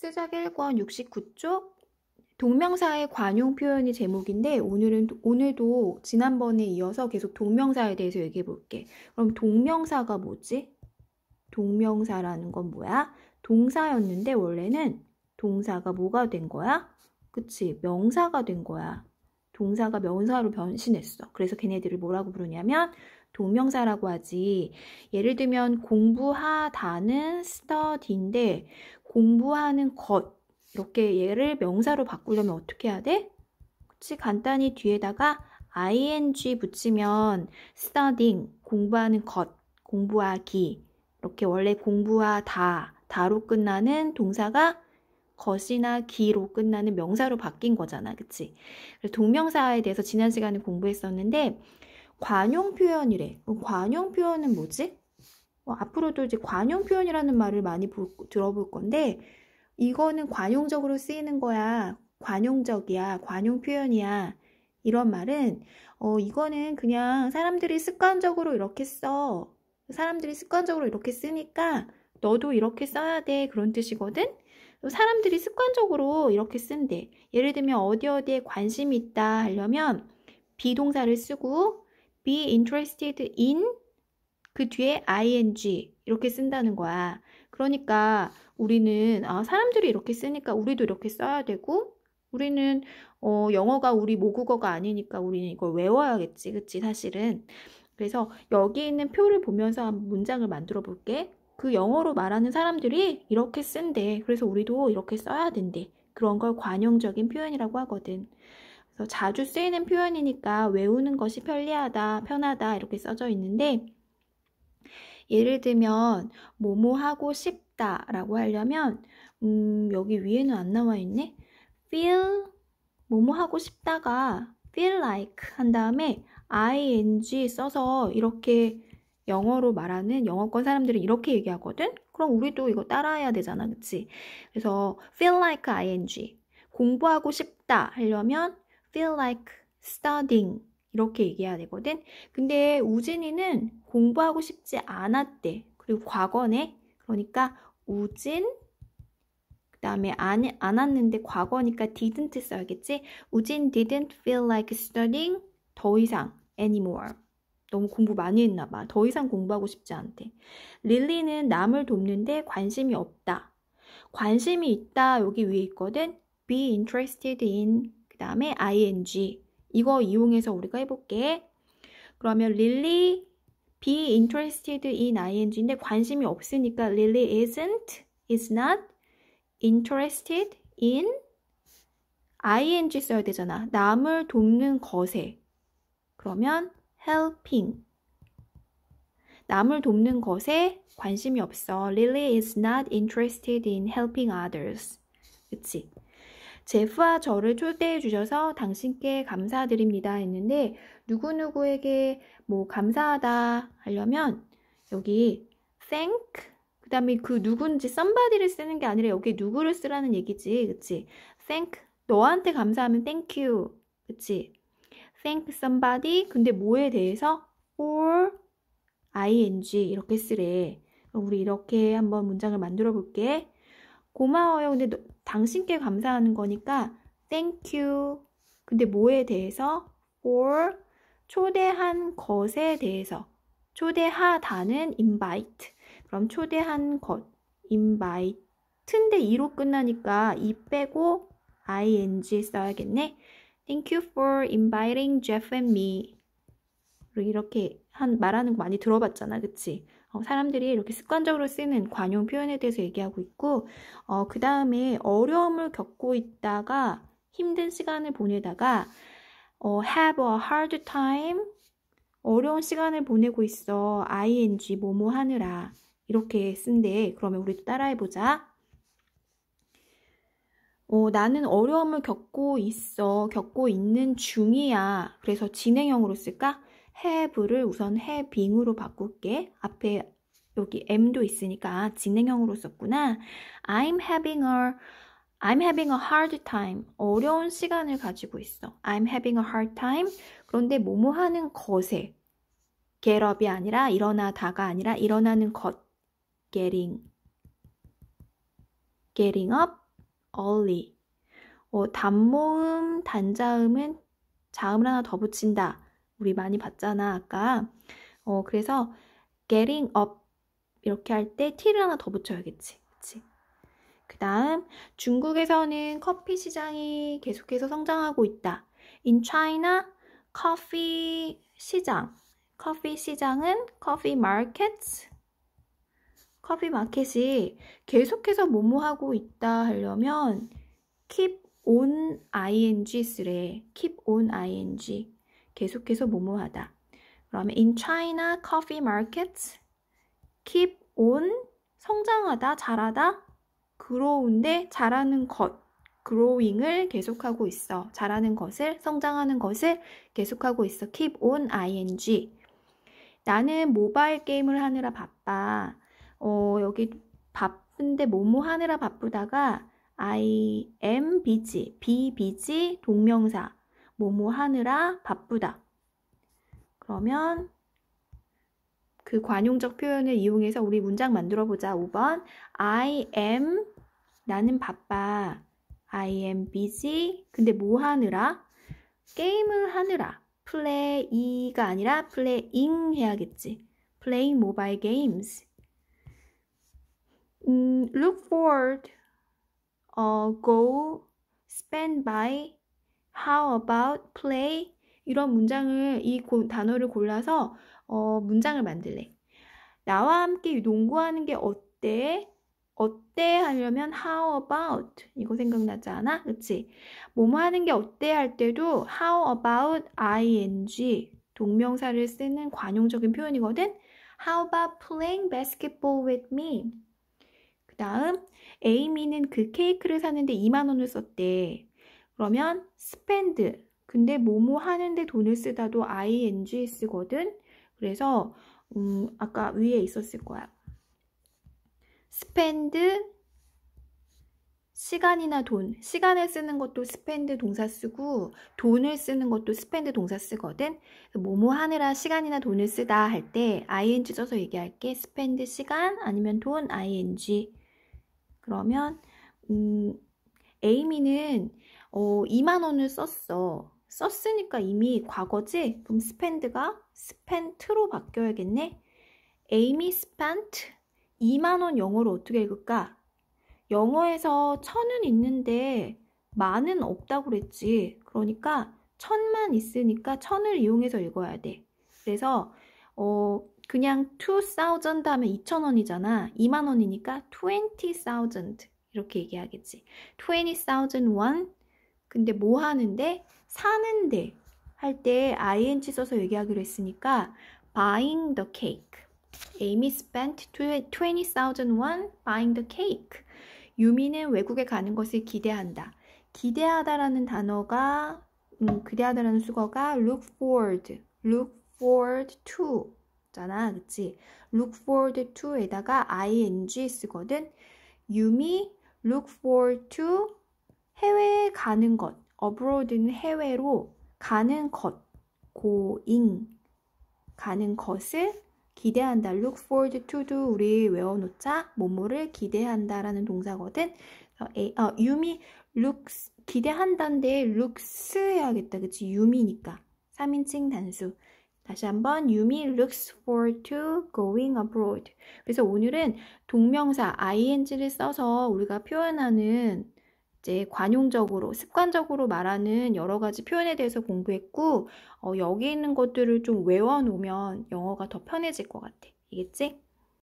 쓰작 1권 69쪽 동명사의 관용 표현이 제목인데 오늘은 오늘도 지난번에 이어서 계속 동명사에 대해서 얘기해 볼게. 그럼 동명사가 뭐지? 동명사라는 건 뭐야? 동사였는데 원래는 동사가 뭐가 된 거야? 그치 명사가 된 거야. 동사가 명사로 변신했어. 그래서 걔네들을 뭐라고 부르냐면 동명사라고 하지. 예를 들면 공부하다는 study인데 공부하는 것 이렇게 얘를 명사로 바꾸려면 어떻게 해야 돼? 그치 간단히 뒤에다가 ing 붙이면 studying 공부하는 것 공부하기 이렇게 원래 공부하다 다로 끝나는 동사가 것이나 기로 끝나는 명사로 바뀐 거잖아. 그치? 그래서 동명사에 대해서 지난 시간에 공부했었는데, 관용 표현이래. 관용 표현은 뭐지? 어, 앞으로도 이제 관용 표현이라는 말을 많이 보, 들어볼 건데, 이거는 관용적으로 쓰이는 거야. 관용적이야. 관용 표현이야. 이런 말은, 어, 이거는 그냥 사람들이 습관적으로 이렇게 써. 사람들이 습관적으로 이렇게 쓰니까 너도 이렇게 써야 돼. 그런 뜻이거든? 사람들이 습관적으로 이렇게 쓴대. 예를 들면 어디 어디에 관심이 있다 하려면 비동사를 쓰고 be interested in 그 뒤에 ing 이렇게 쓴다는 거야. 그러니까 우리는 아, 사람들이 이렇게 쓰니까 우리도 이렇게 써야 되고 우리는 어, 영어가 우리 모국어가 아니니까 우리는 이걸 외워야겠지, 그치 사실은. 그래서 여기 있는 표를 보면서 문장을 만들어 볼게. 그 영어로 말하는 사람들이 이렇게 쓴대. 그래서 우리도 이렇게 써야 된대. 그런 걸 관용적인 표현이라고 하거든. 그래서 자주 쓰이는 표현이니까 외우는 것이 편리하다, 편하다 이렇게 써져 있는데 예를 들면 뭐뭐 하고 싶다라고 하려면 음, 여기 위에는 안 나와 있네. feel 뭐뭐 하고 싶다가 feel like 한 다음에 ing 써서 이렇게 영어로 말하는 영어권 사람들은 이렇게 얘기하거든? 그럼 우리도 이거 따라해야 되잖아, 그치? 그래서 feel like ing. 공부하고 싶다 하려면 feel like studying. 이렇게 얘기해야 되거든? 근데 우진이는 공부하고 싶지 않았대. 그리고 과거네. 그러니까 우진, 그 다음에 안, 안 왔는데 과거니까 didn't 써야겠지? 우진 didn't feel like studying 더 이상 anymore. 너무 공부 많이 했나 봐. 더 이상 공부하고 싶지 않대. 릴리는 남을 돕는데 관심이 없다. 관심이 있다 여기 위에 있거든. be interested in 그 다음에 ing 이거 이용해서 우리가 해볼게. 그러면 릴리 be interested in ing인데 관심이 없으니까 릴리 isn't is not interested in ing 써야 되잖아. 남을 돕는 것에. 그러면 helping. 남을 돕는 것에 관심이 없어. Lily is not interested in helping others. 그치? 제프와 저를 초대해 주셔서 당신께 감사드립니다 했는데 누구누구에게 뭐 감사하다 하려면 여기 thank 그 다음에 그 누군지 somebody를 쓰는 게 아니라 여기 누구를 쓰라는 얘기지 그치? thank 너한테 감사하면 thank you 그치? thank somebody 근데 뭐에 대해서 or ing 이렇게 쓰래. 그럼 우리 이렇게 한번 문장을 만들어 볼게. 고마워요. 근데 너, 당신께 감사하는 거니까 thank you. 근데 뭐에 대해서 or 초대한 것에 대해서 초대하다는 invite. 그럼 초대한 것 invite인데 이로 끝나니까 이 빼고 ing 써야겠네. Thank you for inviting Jeff and me. 이렇게 한 말하는 거 많이 들어봤잖아, 그치? 어, 사람들이 이렇게 습관적으로 쓰는 관용 표현에 대해서 얘기하고 있고, 어, 그 다음에 어려움을 겪고 있다가 힘든 시간을 보내다가 어, have a hard time 어려운 시간을 보내고 있어. ing 뭐뭐 하느라 이렇게 쓴데 그러면 우리도 따라해보자. 어, 나는 어려움을 겪고 있어. 겪고 있는 중이야. 그래서 진행형으로 쓸까? have를 우선 having으로 바꿀게. 앞에 여기 m도 있으니까 진행형으로 썼구나. I'm having a I'm having a hard time. 어려운 시간을 가지고 있어. I'm having a hard time. 그런데 뭐뭐 하는 것에 get up이 아니라 일어나다가 아니라 일어나는 것 getting getting up only. 어, 단모음, 단자음은 자음을 하나 더 붙인다. 우리 많이 봤잖아, 아까. 어, 그래서 getting up 이렇게 할 때 t를 하나 더 붙여야겠지. 그치? 그 다음, 중국에서는 커피 시장이 계속해서 성장하고 있다. In China, 커피 시장. 커피 시장은 커피 markets 커피 마켓이 계속해서 뭐뭐하고 있다 하려면 keep on ing 쓰래. keep on ing. 계속해서 뭐뭐하다. 그러면 in China coffee markets keep on 성장하다, 자라다, grow인데 자라는 것, growing을 계속하고 있어. 자라는 것을, 성장하는 것을 계속하고 있어. keep on ing. 나는 모바일 게임을 하느라 바빠. 어, 여기 바쁜데 뭐뭐 하느라 바쁘다가 I am busy, be busy 동명사 뭐뭐 하느라 바쁘다. 그러면 그 관용적 표현을 이용해서 우리 문장 만들어 보자. 5번 I am 나는 바빠. I am busy. 근데 뭐 하느라? 게임을 하느라. 플레이가 아니라 플레잉 해야겠지. 플레잉 모바일 게임스 음, look forward, 어, go, spend by, how about, play 이런 문장을 이 고, 단어를 골라서 어, 문장을 만들래. 나와 함께 농구하는 게 어때? 어때 하려면 how about 이거 생각나지 않아? 그치? 뭐뭐 하는 게 어때 할 때도 how about ing 동명사를 쓰는 관용적인 표현이거든. How about playing basketball with me? 다음 에이미는 그 케이크를 사는데 2만 원을 썼대. 그러면 spend. 근데 뭐뭐 하는데 돈을 쓰다도 ing 쓰거든. 그래서 음, 아까 위에 있었을 거야. spend 시간이나 돈, 시간을 쓰는 것도 스펜드 동사 쓰고 돈을 쓰는 것도 스펜드 동사 쓰거든. 뭐뭐 하느라 시간이나 돈을 쓰다 할 때 ing 써서 얘기할게. 스펜드 시간 아니면 돈 ing. 그러면 음, 에이미는 어, 2만 원을 썼어. 썼으니까 이미 과거지? 그럼 스펜드가 스펜트로 바뀌어야겠네. 에이미 스펜트 2만 원 영어로 어떻게 읽을까? 영어에서 천은 있는데 만은 없다고 그랬지. 그러니까 천만 있으니까 천을 이용해서 읽어야 돼. 그래서 어, 그냥 2,000 하면 2,000원이잖아. 2만원이니까 20,000 이렇게 얘기하겠지. 20,000 won. 근데 뭐 하는데? 사는데 할 때 ing 써서 얘기하기로 했으니까 buying the cake. Amy spent 20,000 won buying the cake. 유미는 외국에 가는 것을 기대한다. 기대하다라는 단어가 음, 기대하다라는 수거가 look forward, look forward to 잖아 그치? look forward to에다가 ing 쓰거든 you 유미 look forward to 해외에 가는 것 abroad는 해외로 가는 것 going 가는 것을 기대한다 look forward to도 우리 외워놓자 뭐뭐를 기대한다 라는 동사거든 에, 어, 유미 looks 기대한다인데 looks 해야겠다 그치 you m e 니까 3인칭 단수 다시 한번 Yumi looks forward to going abroad. 그래서 오늘은 동명사 ing를 써서 우리가 표현하는 이제 관용적으로 습관적으로 말하는 여러 가지 표현에 대해서 공부했고 어, 여기 있는 것들을 좀 외워놓으면 영어가 더 편해질 것 같아. 이겠지?